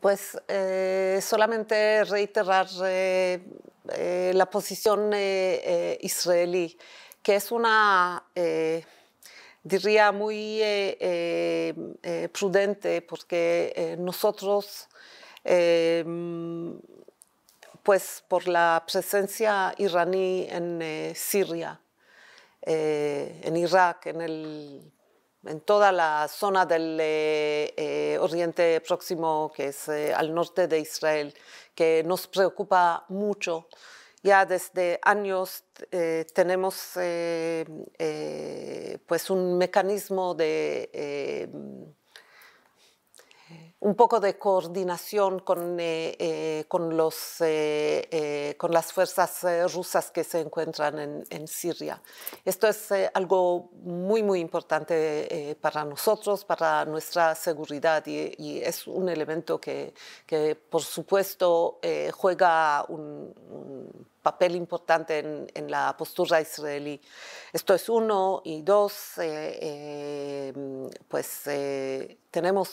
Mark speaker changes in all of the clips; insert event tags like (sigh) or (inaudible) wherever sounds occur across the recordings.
Speaker 1: Pues eh, solamente reiterar eh, eh, la posición israelí, que es una, diría, muy prudente, porque nosotros, em, pues por la presencia iraní en Siria, en Irak, en el en toda la zona del eh, eh, Oriente Próximo, que es eh, al norte de Israel, que nos preocupa mucho. Ya desde años tenemos pues un mecanismo de un poco de coordinación con, eh, eh, con, los, eh, con las fuerzas rusas que se encuentran en, Siria. Esto es algo muy, muy importante para nosotros, para nuestra seguridad y, es un elemento que, por supuesto, juega un papel importante en, la postura israelí. Esto es uno y dos, eh, eh, pues eh, tenemos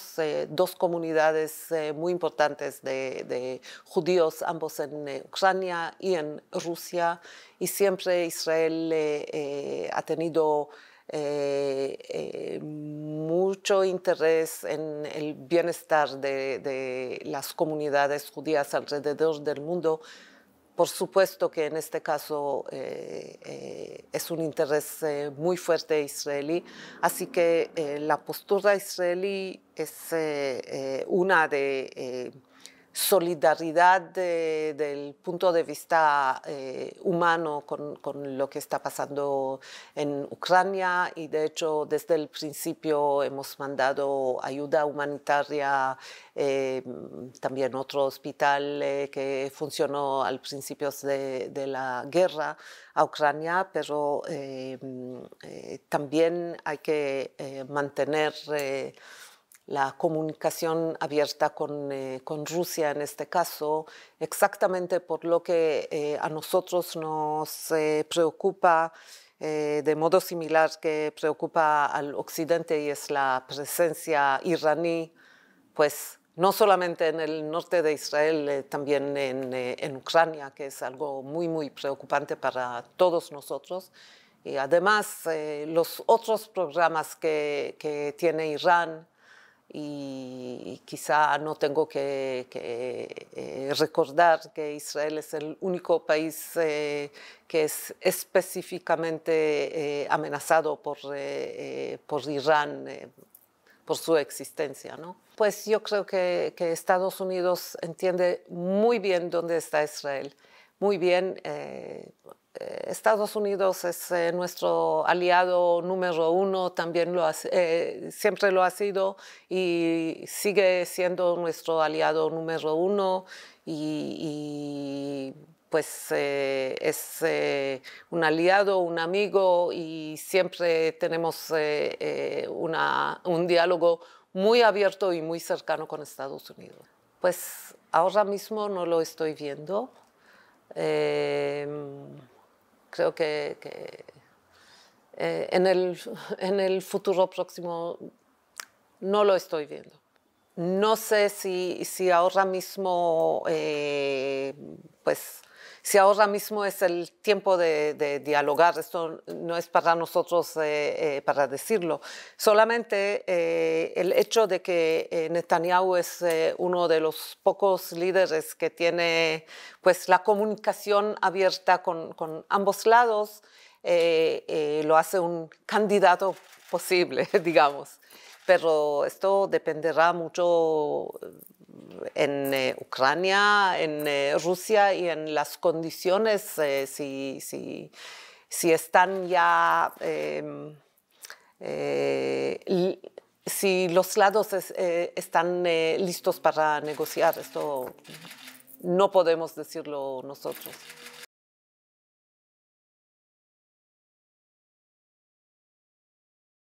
Speaker 1: dos comunidades muy importantes de, judíos, ambos en Ucrania y en Rusia, y siempre Israel ha tenido... mucho interés en el bienestar de, de las comunidades judías alrededor del mundo. Por supuesto que en este caso eh, eh, es un interés eh, muy fuerte israelí, así que la postura israelí es una de solidaridad desde del punto de vista eh, humano con, lo que está pasando en Ucrania y de hecho desde el principio hemos mandado ayuda humanitaria, eh, también otro hospital eh, que funcionó al principio de, de, la guerra a Ucrania, pero también hay que mantener la comunicación abierta eh, con, Rusia en este caso, exactamente por lo que eh, a nosotros nos eh, preocupa de modo similar que preocupa al Occidente y es la presencia iraní, pues no solamente en el norte de Israel, también en, Ucrania, que es algo muy, muy preocupante para todos nosotros. Y además los otros programas que, que tiene Irán, y quizá no tengo que, eh, recordar que Israel es el único país eh, que es específicamente eh, amenazado por, por Irán, por su existencia. ¿no? Pues yo creo que Estados Unidos entiende muy bien dónde está Israel muy bien. Eh, eh, Estados Unidos es eh, nuestro aliado número uno, también siempre lo ha sido y sigue siendo nuestro aliado número uno y, pues es un aliado, un amigo y siempre tenemos un diálogo muy abierto y muy cercano con Estados Unidos. Pues ahora mismo no lo estoy viendo. Em, creo que, eh, en, el, futuro próximo no lo estoy viendo. No sé si, si ahora mismo eh, pues, si ahora mismo es el tiempo de, dialogar, esto no es para nosotros eh, eh, para decirlo, solamente eh, el hecho de que Netanyahu es uno de los pocos líderes que tiene pues la comunicación abierta con, con ambos lados, lo hace un candidato posible, (laughs) digamos pero esto dependerá mucho en eh, Ucrania, en eh, Rusia y en las condiciones, eh, si, están ya, em, si los lados están listos para negociar. Esto no podemos decirlo nosotros.